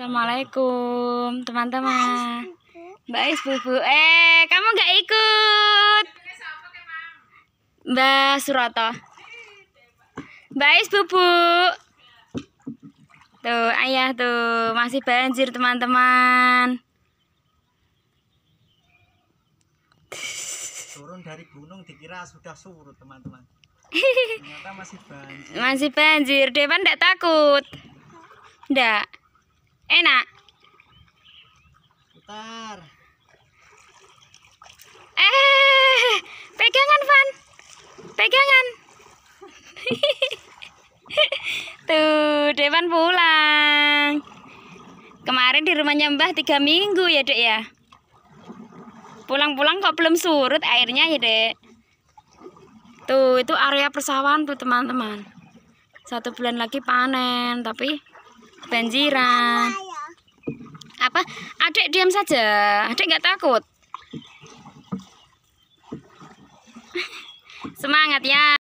Assalamualaikum teman-teman. Mbak Is Bubu. Eh, kamu nggak ikut? Mbak Suroto. Mbak Is Bubu. Tuh, ayah tuh masih banjir teman-teman. Turun dari gunung dikira sudah surut teman-teman. Ternyata masih banjir. Masih banjir. Depan enggak takut. Enggak. Enak. Putar. Eh, pegangan Van. Pegangan. Tuh, Devan pulang. Kemarin di rumahnya Mbah tiga minggu ya, Dek ya. Pulang-pulang kok belum surut airnya ya, Dek. Tuh, itu area persawahan tuh, teman-teman. Satu bulan lagi panen, tapi banjiran apa adik diam saja adik nggak takut semangat ya